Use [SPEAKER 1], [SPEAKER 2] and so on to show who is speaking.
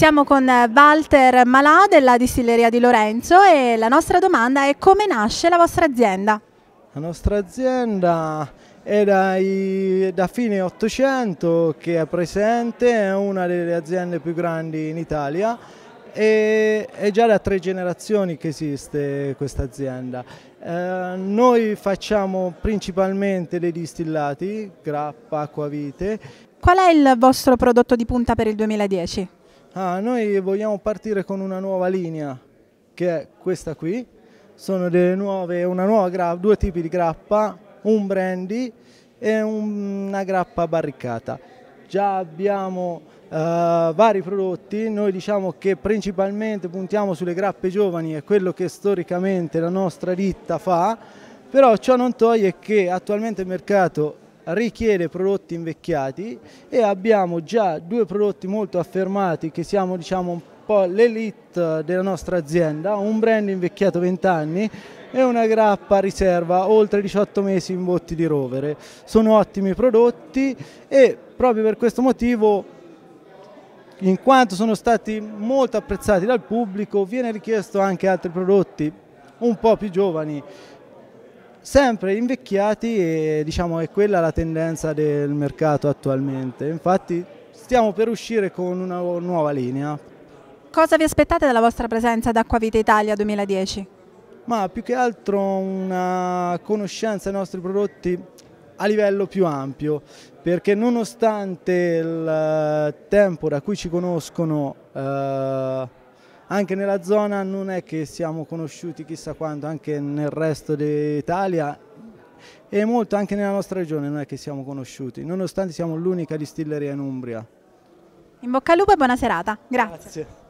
[SPEAKER 1] Siamo con eh, Walter Malà della distilleria di Lorenzo e la nostra domanda è come nasce la vostra azienda?
[SPEAKER 2] La nostra azienda è dai, da fine 800 che è presente, è una delle aziende più grandi in Italia e è già da tre generazioni che esiste questa azienda. Eh, noi facciamo principalmente dei distillati, grappa, acquavite.
[SPEAKER 1] Qual è il vostro prodotto di punta per il 2010?
[SPEAKER 2] Ah, noi vogliamo partire con una nuova linea, che è questa qui. Sono nuove, nuova, due tipi di grappa, un brandy e una grappa barricata. Già abbiamo eh, vari prodotti, noi diciamo che principalmente puntiamo sulle grappe giovani, è quello che storicamente la nostra ditta fa, però ciò non toglie che attualmente il mercato richiede prodotti invecchiati e abbiamo già due prodotti molto affermati che siamo diciamo un po' l'elite della nostra azienda, un brand invecchiato 20 anni e una grappa riserva oltre 18 mesi in botti di rovere. Sono ottimi prodotti e proprio per questo motivo in quanto sono stati molto apprezzati dal pubblico viene richiesto anche altri prodotti un po' più giovani sempre invecchiati e diciamo è quella la tendenza del mercato attualmente. Infatti stiamo per uscire con una nuova linea.
[SPEAKER 1] Cosa vi aspettate dalla vostra presenza ad Acquavita Italia 2010?
[SPEAKER 2] Ma più che altro una conoscenza dei nostri prodotti a livello più ampio, perché nonostante il tempo da cui ci conoscono eh, anche nella zona non è che siamo conosciuti chissà quanto, anche nel resto d'Italia e molto anche nella nostra regione non è che siamo conosciuti, nonostante siamo l'unica distilleria in Umbria.
[SPEAKER 1] In bocca al lupo e buona serata. Grazie. Grazie.